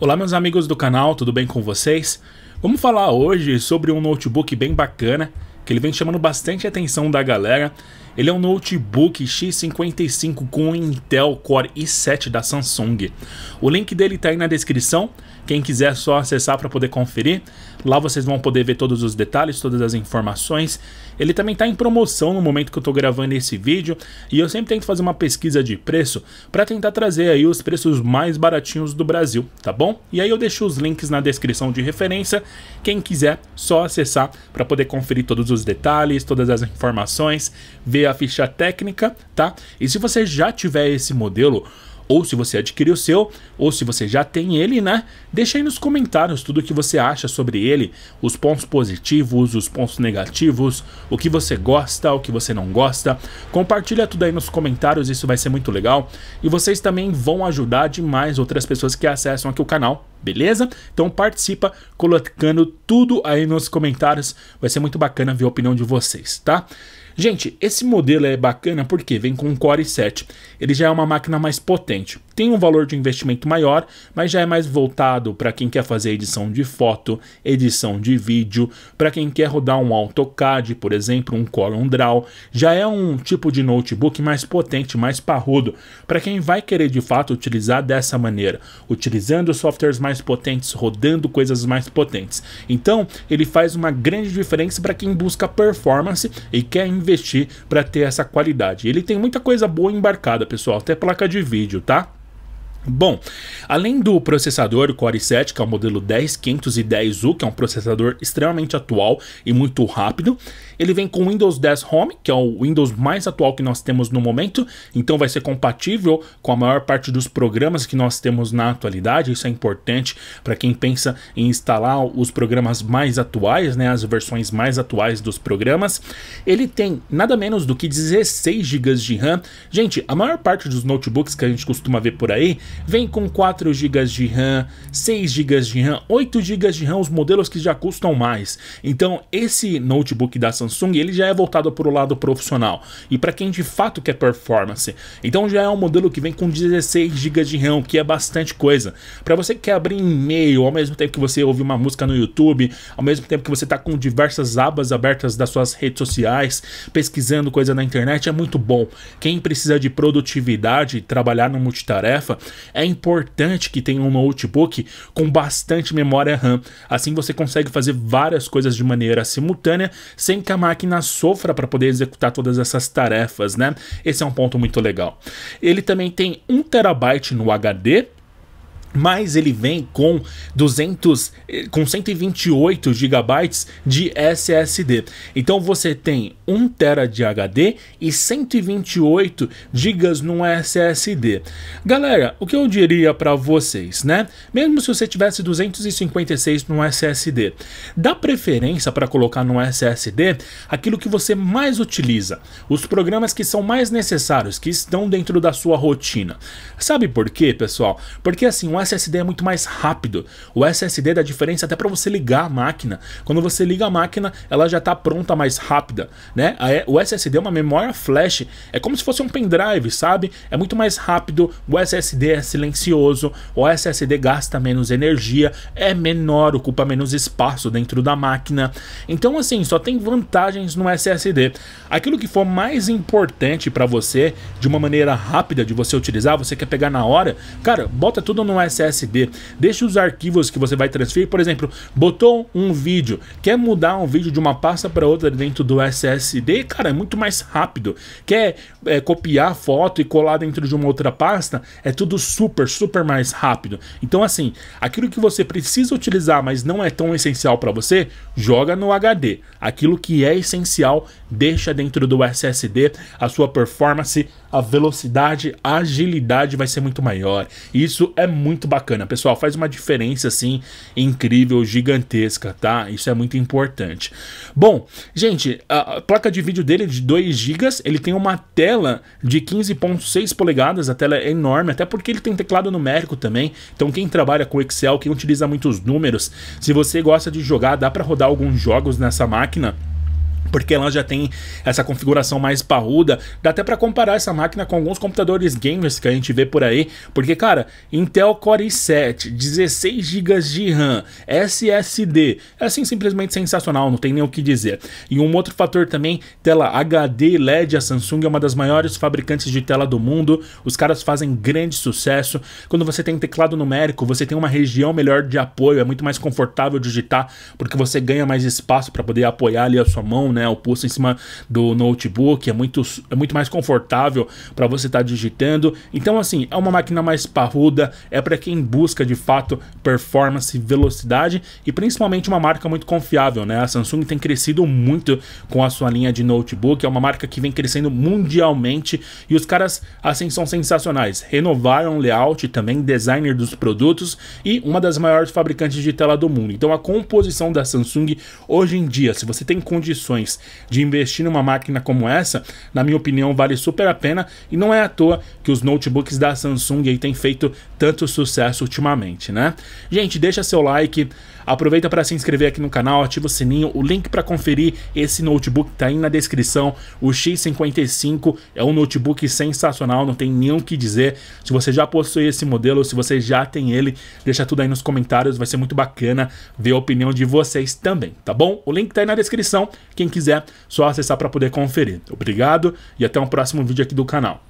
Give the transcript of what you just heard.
Olá meus amigos do canal, tudo bem com vocês? Vamos falar hoje sobre um notebook bem bacana que ele vem chamando bastante atenção da galera ele é um notebook X55 com Intel Core i7 da Samsung. O link dele está aí na descrição. Quem quiser só acessar para poder conferir. Lá vocês vão poder ver todos os detalhes, todas as informações. Ele também está em promoção no momento que eu estou gravando esse vídeo e eu sempre tento fazer uma pesquisa de preço para tentar trazer aí os preços mais baratinhos do Brasil, tá bom? E aí eu deixo os links na descrição de referência. Quem quiser só acessar para poder conferir todos os detalhes, todas as informações, ver a ficha técnica, tá? E se você já tiver esse modelo, ou se você adquiriu o seu, ou se você já tem ele, né? Deixa aí nos comentários tudo o que você acha sobre ele, os pontos positivos, os pontos negativos, o que você gosta, o que você não gosta. Compartilha tudo aí nos comentários, isso vai ser muito legal. E vocês também vão ajudar demais outras pessoas que acessam aqui o canal, beleza? Então participa colocando tudo aí nos comentários, vai ser muito bacana ver a opinião de vocês, tá? Gente, esse modelo é bacana porque vem com um Core i7. Ele já é uma máquina mais potente tem um valor de investimento maior, mas já é mais voltado para quem quer fazer edição de foto, edição de vídeo, para quem quer rodar um AutoCAD, por exemplo, um CorelDRAW. Já é um tipo de notebook mais potente, mais parrudo, para quem vai querer de fato utilizar dessa maneira, utilizando softwares mais potentes, rodando coisas mais potentes. Então, ele faz uma grande diferença para quem busca performance e quer investir para ter essa qualidade. Ele tem muita coisa boa embarcada, pessoal, até placa de vídeo, tá? Bom, além do processador Core i7, que é o modelo 10510U, que é um processador extremamente atual e muito rápido, ele vem com Windows 10 Home, que é o Windows mais atual que nós temos no momento, então vai ser compatível com a maior parte dos programas que nós temos na atualidade. Isso é importante para quem pensa em instalar os programas mais atuais, né, as versões mais atuais dos programas. Ele tem nada menos do que 16 GB de RAM. Gente, a maior parte dos notebooks que a gente costuma ver por aí Vem com 4 GB de RAM, 6 GB de RAM, 8 GB de RAM, os modelos que já custam mais. Então, esse notebook da Samsung, ele já é voltado para o lado profissional e para quem de fato quer performance. Então, já é um modelo que vem com 16 GB de RAM, que é bastante coisa. Para você que quer abrir e-mail ao mesmo tempo que você ouve uma música no YouTube, ao mesmo tempo que você está com diversas abas abertas das suas redes sociais, pesquisando coisa na internet, é muito bom. Quem precisa de produtividade, trabalhar no multitarefa, é importante que tenha um notebook com bastante memória RAM. Assim você consegue fazer várias coisas de maneira simultânea sem que a máquina sofra para poder executar todas essas tarefas, né? Esse é um ponto muito legal. Ele também tem 1 terabyte no HD mas ele vem com 200 eh, com 128 GB de SSD. Então você tem 1 TB de HD e 128 GB num SSD. Galera, o que eu diria para vocês, né? Mesmo se você tivesse 256 no SSD, dá preferência para colocar no SSD aquilo que você mais utiliza, os programas que são mais necessários, que estão dentro da sua rotina. Sabe por quê, pessoal? Porque assim, um SSD é muito mais rápido. O SSD dá diferença até para você ligar a máquina. Quando você liga a máquina, ela já está pronta mais rápida, né? O SSD é uma memória flash, é como se fosse um pendrive, sabe? É muito mais rápido, o SSD é silencioso, o SSD gasta menos energia, é menor, ocupa menos espaço dentro da máquina. Então assim, só tem vantagens no SSD. Aquilo que for mais importante para você, de uma maneira rápida de você utilizar, você quer pegar na hora, cara, bota tudo no SSD SSD. Deixe os arquivos que você vai transferir, por exemplo, botou um vídeo, quer mudar um vídeo de uma pasta para outra dentro do SSD, cara, é muito mais rápido. Quer é, copiar foto e colar dentro de uma outra pasta, é tudo super, super mais rápido. Então, assim, aquilo que você precisa utilizar, mas não é tão essencial para você, joga no HD. Aquilo que é essencial, deixa dentro do SSD, a sua performance a velocidade, a agilidade vai ser muito maior. Isso é muito bacana, pessoal. Faz uma diferença assim incrível, gigantesca, tá? Isso é muito importante. Bom, gente, a placa de vídeo dele é de 2 GB, ele tem uma tela de 15.6 polegadas, a tela é enorme, até porque ele tem teclado numérico também. Então quem trabalha com Excel, quem utiliza muitos números, se você gosta de jogar, dá para rodar alguns jogos nessa máquina porque ela já tem essa configuração mais parruda. Dá até para comparar essa máquina com alguns computadores gamers que a gente vê por aí, porque cara, Intel Core i7, 16 GB de RAM, SSD, é assim simplesmente sensacional, não tem nem o que dizer. E um outro fator também, tela HD LED, a Samsung é uma das maiores fabricantes de tela do mundo. Os caras fazem grande sucesso. Quando você tem teclado numérico, você tem uma região melhor de apoio, é muito mais confortável digitar, porque você ganha mais espaço para poder apoiar ali a sua mão, né? né? O pulso em cima do notebook é muito, é muito mais confortável para você estar tá digitando. Então, assim, é uma máquina mais parruda, é para quem busca de fato performance, velocidade e principalmente uma marca muito confiável, né? A Samsung tem crescido muito com a sua linha de notebook, é uma marca que vem crescendo mundialmente e os caras, assim, são sensacionais. Renovaram o layout também, designer dos produtos e uma das maiores fabricantes de tela do mundo. Então, a composição da Samsung hoje em dia, se você tem condições de investir numa máquina como essa, na minha opinião, vale super a pena e não é à toa que os notebooks da Samsung aí têm feito tanto sucesso ultimamente, né? Gente, deixa seu like, aproveita para se inscrever aqui no canal, ativa o sininho, o link para conferir esse notebook tá aí na descrição, o X55 é um notebook sensacional, não tem nenhum o que dizer. Se você já possui esse modelo, se você já tem ele, deixa tudo aí nos comentários, vai ser muito bacana ver a opinião de vocês também, tá bom? O link tá aí na descrição, quem quiser quiser, só acessar para poder conferir. Obrigado e até um próximo vídeo aqui do canal.